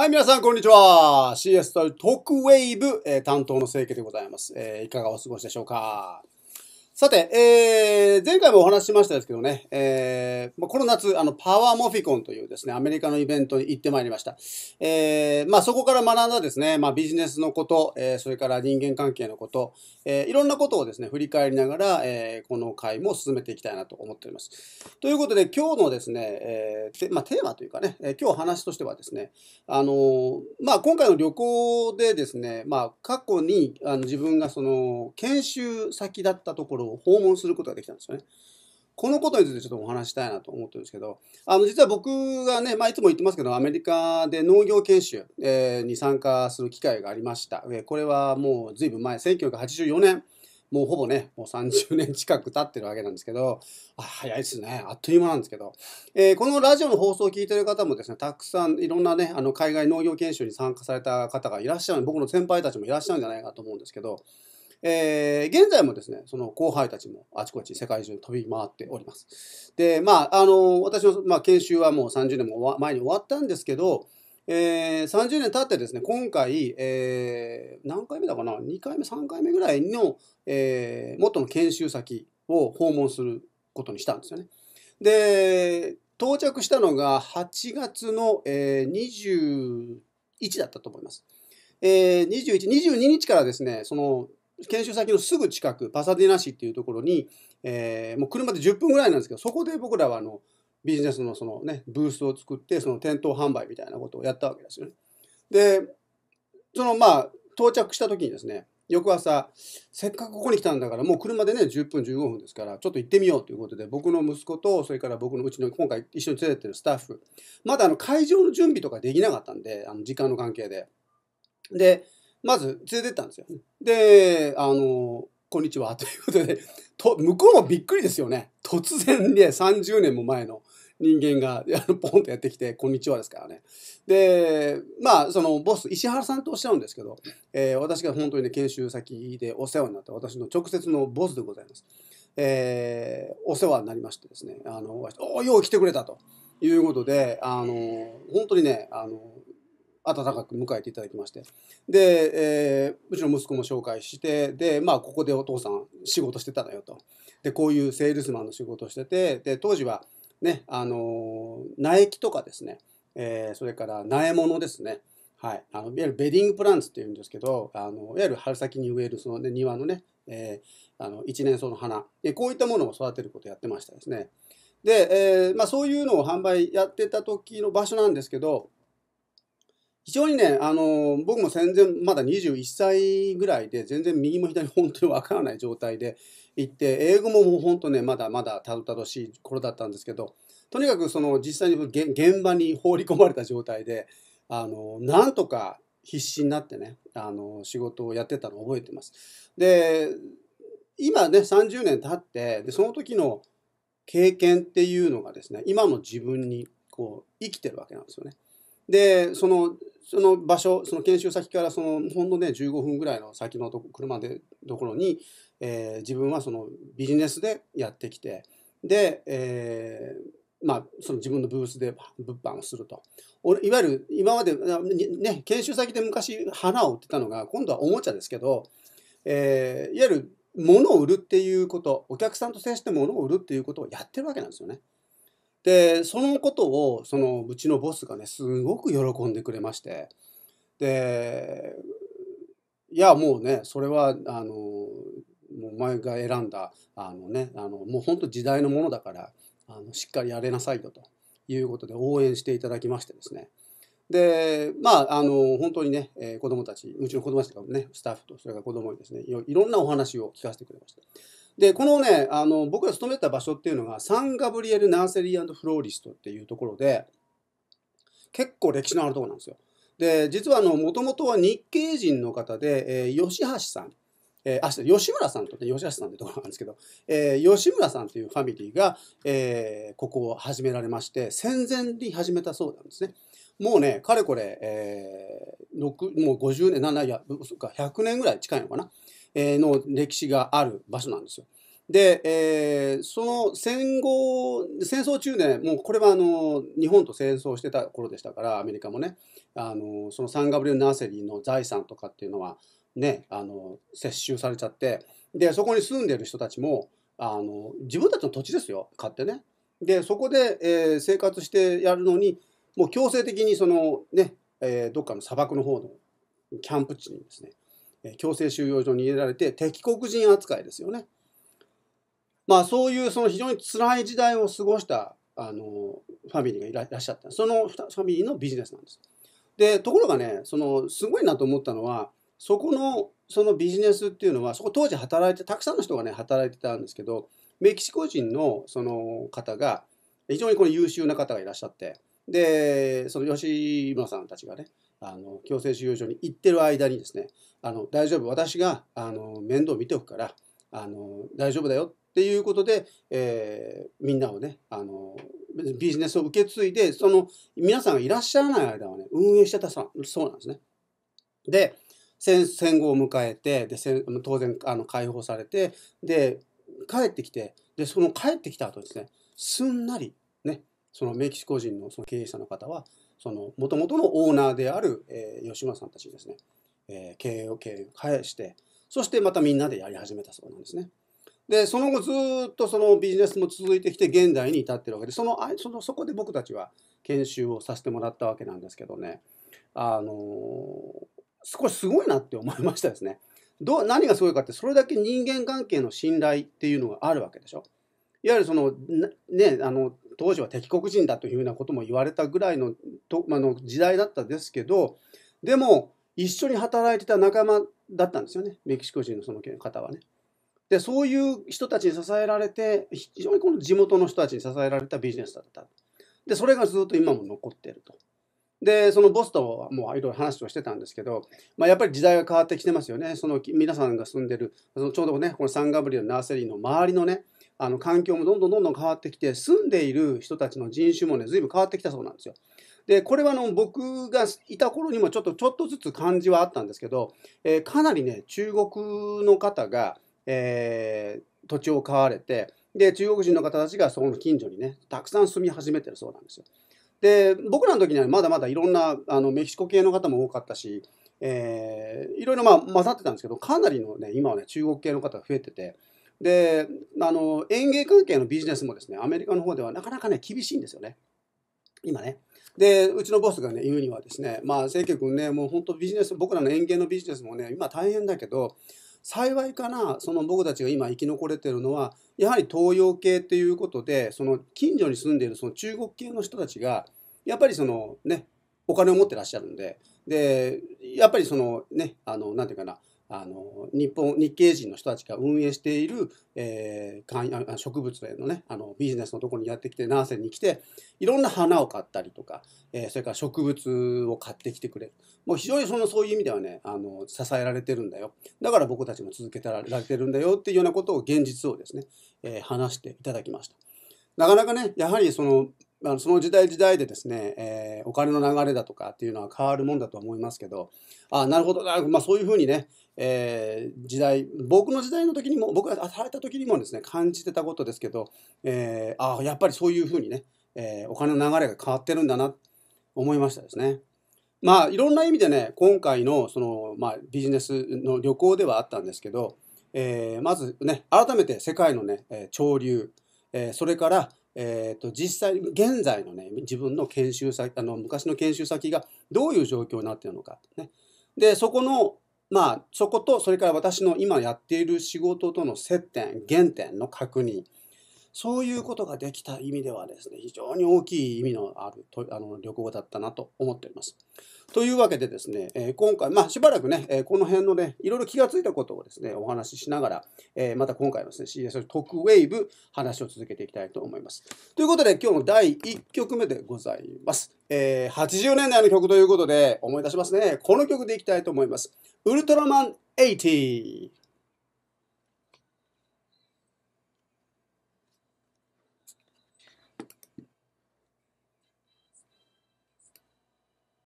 はい、皆さん、こんにちは。CS トークウェイブ、えー、担当の清家でございます、えー。いかがお過ごしでしょうかさて、えー、前回もお話ししましたですけどね、えー、この夏、あの、パワーモフィコンというですね、アメリカのイベントに行ってまいりました。えー、まあ、そこから学んだですね、まあ、ビジネスのこと、えー、それから人間関係のこと、えー、いろんなことをですね、振り返りながら、えー、この回も進めていきたいなと思っております。ということで、今日のですね、えー、まあ、テーマというかね、えー、今日話としてはですね、あのー、まあ、今回の旅行でですね、まあ、過去にあの自分がその、研修先だったところ訪問することができたんですよね。このことについてちょっとお話したいなと思ってるんですけど、あの、実は僕がね、まあ、いつも言ってますけど、アメリカで農業研修、えに参加する機会がありました。これはもう随分前、1984年、もうほぼね、もう30年近く経ってるわけなんですけど、あ早いですね。あっという間なんですけど、えー、このラジオの放送を聞いてる方もですね、たくさんいろんなね、あの、海外農業研修に参加された方がいらっしゃる、僕の先輩たちもいらっしゃるんじゃないかと思うんですけど、えー、現在もですね、その後輩たちもあちこち世界中飛び回っております。で、まあ、あの、私の、まあ、研修はもう30年も前に終わったんですけど、えー、30年経ってですね、今回、えー、何回目だかな、2回目、3回目ぐらいの、えー、元の研修先を訪問することにしたんですよね。で、到着したのが8月の、えー、21だったと思います。えー、21、22日からですね、その研修先のすぐ近く、パサディナ市っていうところに、えー、もう車で10分ぐらいなんですけど、そこで僕らはあのビジネスのその、ね、ブースを作って、その店頭販売みたいなことをやったわけですよね。で、そのまあ、到着した時にですね、翌朝、せっかくここに来たんだから、もう車でね、10分、15分ですから、ちょっと行ってみようということで、僕の息子と、それから僕のうちの今回一緒に連れてってるスタッフ、まだあの会場の準備とかできなかったんで、あの時間の関係で。で、まず連れてったんですよ。で、あの、こんにちは ということで、と、向こうもびっくりですよね。突然で、ね、30年も前の人間が、あの、ポンとやってきて、こんにちはですからね。で、まあ、その、ボス、石原さんとおっしゃるんですけど、えー、私が本当にね、研修先でお世話になった私の直接のボスでございます。えー、お世話になりましてですね、あの、およう来てくれたということで、あの、本当にね、あの、温かく迎えていただきましてで、えー、うちの息子も紹介してでまあここでお父さん仕事してたのよとでこういうセールスマンの仕事をしててで当時はねあの苗木とかですね、えー、それから苗物ですねはい、あのいわゆるベディングプランツっていうんですけどあのいわゆる春先に植えるその、ね、庭のね、えー、あの一年草の花でこういったものを育てることをやってましたですね。で、えーまあ、そういうのを販売やってた時の場所なんですけど非常にね、あの僕も戦前まだ21歳ぐらいで全然右も左も本当にわからない状態で行って英語ももう本当ねまだまだたどたどしい頃だったんですけどとにかくその実際に現場に放り込まれた状態であのなんとか必死になってねあの仕事をやってたのを覚えてます。で今ね30年経ってでその時の経験っていうのがですね今の自分にこう生きてるわけなんですよね。でそのその場所、その研修先からそのほんのね、15分ぐらいの先のと車でところに、えー、自分はそのビジネスでやってきて、で、えー、まあ、その自分のブースで物販をすると。俺いわゆる今まで、ね、研修先で昔花を売ってたのが、今度はおもちゃですけど、えー、いわゆる物を売るっていうこと、お客さんと接して物を売るっていうことをやってるわけなんですよね。でそのことをそのうちのボスがねすごく喜んでくれましてでいやもうねそれはあのお前が選んだあのねあのもう本当時代のものだからあのしっかりやれなさいよということで応援していただきましてですねでまああの本当にね、えー、子どもたちうちの子どもたちとかもねスタッフとそれから子どもにですねいろんなお話を聞かせてくれました。で、このね、あの、僕が勤めた場所っていうのが、サンガブリエル・ナーセリーフローリストっていうところで、結構歴史のあるところなんですよ。で、実はあの、もともとは日系人の方で、えー、吉橋さん。えー、あ、吉村さんとね、吉橋さんってところなんですけど、えー、吉村さんというファミリーが、えー、ここを始められまして、戦前に始めたそうなんですね。もうね、かれこれ、えー、もう50年、7、いや、そっか、100年ぐらい近いのかな。の歴史がある場所なんですよ。で、えー、その戦後、戦争中年、もうこれはあの日本と戦争してた頃でしたから、アメリカもね、あのそのサンガブリュー・ナーセリーの財産とかっていうのは、ね、あの接収されちゃって、で、そこに住んでる人たちも、あの自分たちの土地ですよ、買ってね。で、そこで、えー、生活してやるのに、もう強制的にそのね、えー、どっかの砂漠の方のキャンプ地にですね、強制収容所に入れられて敵国人扱いですよね。まあそういうその非常に辛い時代を過ごしたあのファミリーがいらっしゃったそのファミリーのビジネスなんです。でところがねそのすごいなと思ったのはそこのそのビジネスっていうのはそこ当時働いてたくさんの人がね働いてたんですけどメキシコ人のその方が非常にこの優秀な方がいらっしゃってで、その吉村さんたちがね、あの強制収容所に行ってる間にですね、あの大丈夫、私があの面倒見ておくからあの、大丈夫だよっていうことで、えー、みんなをねあの、ビジネスを受け継いで、その皆さんがいらっしゃらない間はね、運営してたそうなんですね。で、戦戦後を迎えて、で当然あの解放されて、で、帰ってきて、で、その帰ってきた後ですね、すんなりそのメキシコ人のその経営者の方は、その元々のオーナーである、えー、吉村さんたちですね、えー、経営を経営を返して、そしてまたみんなでやり始めたそうなんですね。で、その後ずっとそのビジネスも続いてきて現代に至ってるわけで、その、そのそこで僕たちは研修をさせてもらったわけなんですけどね、あのー、こすごいなって思いましたですね。ど何がすごいかってそれだけ人間関係の信頼っていうのがあるわけでしょ。いわゆるそのねあの当時は敵国人だというふうなことも言われたぐらいのと、まあ、の時代だったですけどでも一緒に働いてた仲間だったんですよねメキシコ人のその方はね。でそういう人たちに支えられて非常にこの地元の人たちに支えられたビジネスだった。でそれがずっと今も残ってると。でそのボスともういろいろ話をしてたんですけど、まあ、やっぱり時代が変わってきてますよねその皆さんが住んでるそのちょうどねこのサンガブリのナーセリーの周りのねあの環境もどんどんどんどん変わってきて住んでいる人たちの人種もね随分変わってきたそうなんですよ。でこれはの僕がいた頃にもちょっとちょっとずつ感じはあったんですけど、えー、かなりね中国の方が、えー、土地を買われてで中国人の方たちがそこの近所にねたくさん住み始めてるそうなんですよ。で僕らの時にはまだまだいろんなあのメキシコ系の方も多かったし、えー、いろいろまあ混ざってたんですけどかなりのね今はね中国系の方が増えてて。であの園芸関係のビジネスもですねアメリカの方ではなかなかね厳しいんですよね今ねでうちのボスがね言うにはですねまあ清家君ねもう本当ビジネス僕らの園芸のビジネスもね今大変だけど幸いかなその僕たちが今生き残れてるのはやはり東洋系っていうことでその近所に住んでいるその中国系の人たちがやっぱりそのねお金を持ってらっしゃるんででやっぱりそのねあの何て言うかなあの日本日系人の人たちが運営している、えー、植物園のねあのビジネスのところにやってきてナーセンに来ていろんな花を買ったりとか、えー、それから植物を買ってきてくれるもう非常にそのそういう意味ではねあの支えられてるんだよだから僕たちも続けてられてるんだよっていうようなことを現実をですね、えー、話していただきました。なかなかねやはりそのあのその時代時代でですね、えー、お金の流れだとかっていうのは変わるもんだと思いますけど、あなるほど、なまあ、そういうふうにね、えー、時代、僕の時代の時にも、僕が働いた時にもですね、感じてたことですけど、えー、あやっぱりそういうふうにね、えお金の流れが変わってるんだな、思いましたですね。まあ、いろんな意味でね、今回のその、まあ、ビジネスの旅行ではあったんですけど、えまずね、改めて世界のね、潮流、えそれから、えーと、と実際現在のね自分の研修先あの昔の研修先がどういう状況になってるのか、ね、でそこのまあそことそれから私の今やっている仕事との接点原点の確認そういうことができた意味ではですね、非常に大きい意味のあるとあの旅行だったなと思っております。というわけでですね、え今回、まあ、しばらくね、えこの辺のね、いろいろ気がついたことをですね、お話ししながら、えまた今回のですね、CS 特ウェイブ、話を続けていきたいと思います。ということで、今日の第1曲目でございます。えー、80年代の曲ということで、思い出しますね。この曲でいきたいと思います。ウルトラマン80。